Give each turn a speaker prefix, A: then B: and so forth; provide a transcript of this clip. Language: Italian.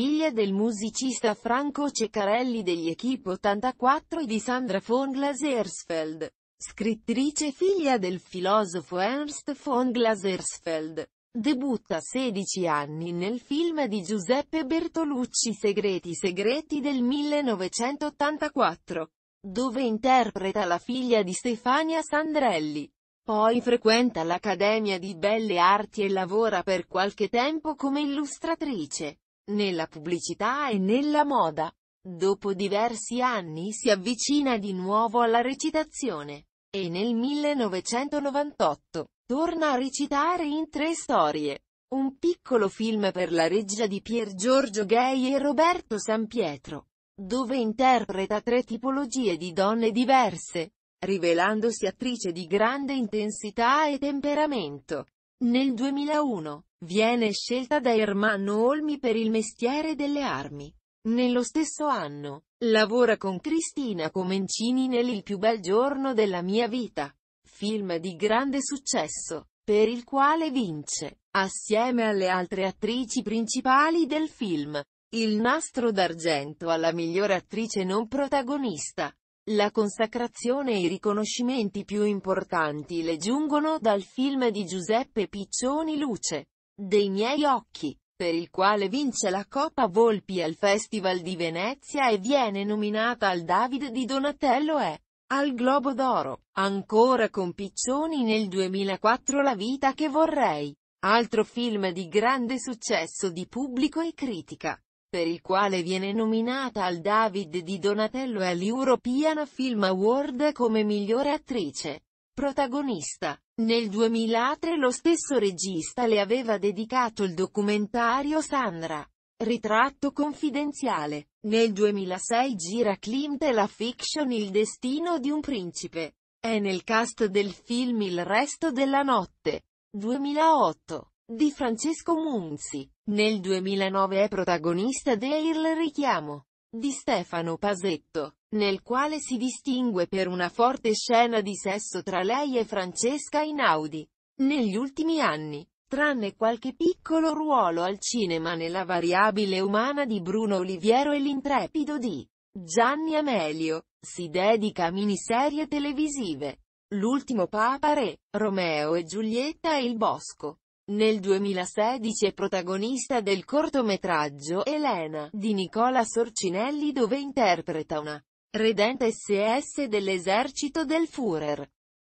A: figlia del musicista Franco Ceccarelli degli Equip 84 e di Sandra von Glasersfeld, scrittrice figlia del filosofo Ernst von Glasersfeld. Debutta a 16 anni nel film di Giuseppe Bertolucci Segreti Segreti del 1984, dove interpreta la figlia di Stefania Sandrelli. Poi frequenta l'Accademia di Belle Arti e lavora per qualche tempo come illustratrice nella pubblicità e nella moda. Dopo diversi anni si avvicina di nuovo alla recitazione e nel 1998 torna a recitare in tre storie. Un piccolo film per la reggia di Pier Giorgio Gay e Roberto San Pietro, dove interpreta tre tipologie di donne diverse, rivelandosi attrice di grande intensità e temperamento. Nel 2001, Viene scelta da Ermanno Olmi per il mestiere delle armi. Nello stesso anno, lavora con Cristina Comencini nel Il più bel giorno della mia vita, film di grande successo, per il quale vince, assieme alle altre attrici principali del film, il nastro d'argento alla miglior attrice non protagonista. La consacrazione e i riconoscimenti più importanti le giungono dal film di Giuseppe Piccioni Luce, dei miei occhi, per il quale vince la Coppa Volpi al Festival di Venezia e viene nominata al David di Donatello e al Globo d'Oro, ancora con Piccioni nel 2004 La vita che vorrei, altro film di grande successo di pubblico e critica, per il quale viene nominata al David di Donatello e all'European Film Award come migliore attrice. Protagonista. Nel 2003 lo stesso regista le aveva dedicato il documentario Sandra. Ritratto confidenziale. Nel 2006 gira Klimt e la fiction Il destino di un principe. È nel cast del film Il resto della notte. 2008. Di Francesco Munzi. Nel 2009 è protagonista de Il richiamo di Stefano Pasetto, nel quale si distingue per una forte scena di sesso tra lei e Francesca Inaudi. Negli ultimi anni, tranne qualche piccolo ruolo al cinema nella variabile umana di Bruno Oliviero e l'intrepido di Gianni Amelio, si dedica a miniserie televisive. L'ultimo Papa Re, Romeo e Giulietta e il Bosco. Nel 2016 è protagonista del cortometraggio Elena di Nicola Sorcinelli dove interpreta una redente SS dell'esercito del Führer.